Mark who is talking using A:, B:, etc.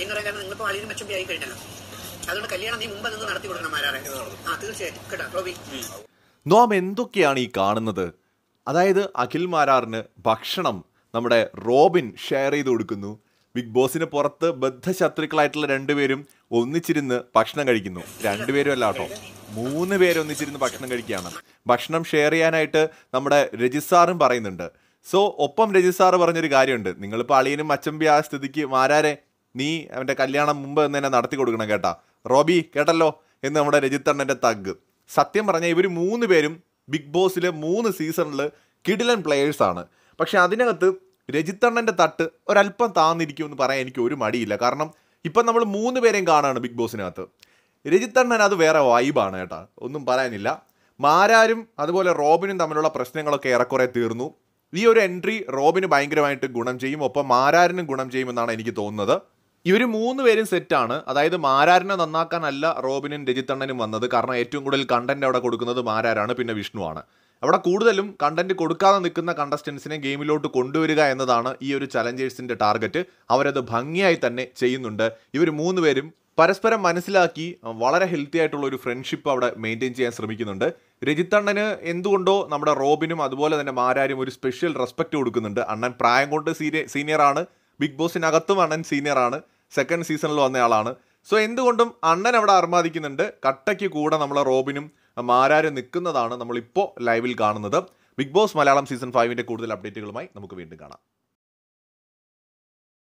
A: എന്ന് പറയാൻ കാരണം നിങ്ങൾ വളരെ മെച്ചും ആയി കഴിഞ്ഞല്ലോ അതുകൊണ്ട് കല്യാണം നീ മുമ്പ് നിന്ന് നടത്തി കൊടുക്കണം ആരാറെ ആ തീർച്ചയായിട്ടും കേട്ടോ റോബി നോം എന്തൊക്കെയാണ് ഈ കാണുന്നത് അതായത് അഖിൽ മാരാറിന് ഭക്ഷണം നമ്മുടെ റോബിൻ ഷെയർ ചെയ്ത് കൊടുക്കുന്നു ബിഗ് ബോസിന് പുറത്ത് ബദ്ധശത്രുക്കളായിട്ടുള്ള രണ്ടുപേരും ഒന്നിച്ചിരുന്ന് ഭക്ഷണം കഴിക്കുന്നു രണ്ടുപേരും അല്ല കേട്ടോ മൂന്ന് പേരൊന്നിച്ചിരുന്ന് ഭക്ഷണം കഴിക്കുകയാണ് ഭക്ഷണം ഷെയർ ചെയ്യാനായിട്ട് നമ്മുടെ രജിസാറും പറയുന്നുണ്ട് സോ ഒപ്പം രജിസാറ് പറഞ്ഞൊരു കാര്യമുണ്ട് നിങ്ങളിപ്പോൾ അളിയനും അച്ചമ്പി ആ സ്ഥിതിക്ക് മാരാരെ നീ അവൻ്റെ കല്യാണം മുമ്പ് എന്ന് തന്നെ നടത്തി കൊടുക്കണം കേട്ടാ റോബി കേട്ടല്ലോ എന്ന് നമ്മുടെ രജിത്തണ്ണൻ്റെ തഗ് സത്യം പറഞ്ഞാൽ ഇവർ മൂന്ന് പേരും ബിഗ് ബോസിലെ മൂന്ന് സീസണിൽ കിടിലൻ പ്ലെയേഴ്സാണ് പക്ഷെ അതിനകത്ത് രജിത്തണ്ണൻ്റെ തട്ട് ഒരല്പം താന്നിരിക്കും എന്ന് പറയാൻ എനിക്ക് ഒരു മടിയില്ല കാരണം ഇപ്പം നമ്മൾ മൂന്ന് പേരെയും കാണാണ് ബിഗ് ബോസിനകത്ത് രജിത്തണ്ണൻ അത് വേറെ വൈബാണ് കേട്ടാ ഒന്നും പറയാനില്ല മാരാരും അതുപോലെ റോബിനും തമ്മിലുള്ള പ്രശ്നങ്ങളൊക്കെ ഏറെക്കുറെ തീർന്നു ഈ ഒരു എൻട്രി റോബിന് ഭയങ്കരമായിട്ട് ഗുണം ചെയ്യും ഒപ്പം മാരാരനും ഗുണം ചെയ്യുമെന്നാണ് എനിക്ക് തോന്നുന്നത് ഇവർ മൂന്ന് പേരും സെറ്റാണ് അതായത് മാരാരിനെ നന്നാക്കാനല്ല റോബിനും രജിത്തണ്ണനും വന്നത് കാരണം ഏറ്റവും കൂടുതൽ കണ്ടന്റ് അവിടെ കൊടുക്കുന്നത് മാരാരാണ് പിന്നെ വിഷ്ണുവാണ് അവിടെ കൂടുതലും കണ്ടന്റ് കൊടുക്കാതെ നിൽക്കുന്ന കണ്ടസ്റ്റൻസിനെ ഗെയിമിലോട്ട് കൊണ്ടുവരിക എന്നതാണ് ഈ ഒരു ചലഞ്ചേഴ്സിൻ്റെ ടാർഗറ്റ് അവരത് ഭംഗിയായി തന്നെ ചെയ്യുന്നുണ്ട് ഇവർ മൂന്ന് പേരും പരസ്പരം മനസ്സിലാക്കി വളരെ ഹെൽത്തി ആയിട്ടുള്ള ഒരു ഫ്രണ്ട്ഷിപ്പ് അവിടെ മെയിൻറ്റെയിൻ ചെയ്യാൻ ശ്രമിക്കുന്നുണ്ട് രജിത്തണ്ണന് എന്തുകൊണ്ടോ നമ്മുടെ റോബിനും അതുപോലെ തന്നെ മാരാരും ഒരു സ്പെഷ്യൽ റെസ്പെക്റ്റ് കൊടുക്കുന്നുണ്ട് അണ്ണൻ പ്രായം കൊണ്ട് സീനിയർ സീനിയറാണ് ബിഗ് ബോസിനകത്തും അണ്ണൻ സീനിയറാണ് സെക്കൻഡ് സീസണിൽ വന്നയാളാണ് സോ എന്തുകൊണ്ടും അണ്ണൻ അവിടെ അർമാദിക്കുന്നുണ്ട് കട്ടയ്ക്ക് കൂടെ നമ്മളെ റോബിനും മാരാരും നിൽക്കുന്നതാണ് നമ്മളിപ്പോൾ ലൈവിൽ കാണുന്നത് ബിഗ് ബോസ് മലയാളം സീസൺ ഫൈവിൻ്റെ കൂടുതൽ അപ്ഡേറ്റുകളുമായി നമുക്ക് വീണ്ടും കാണാം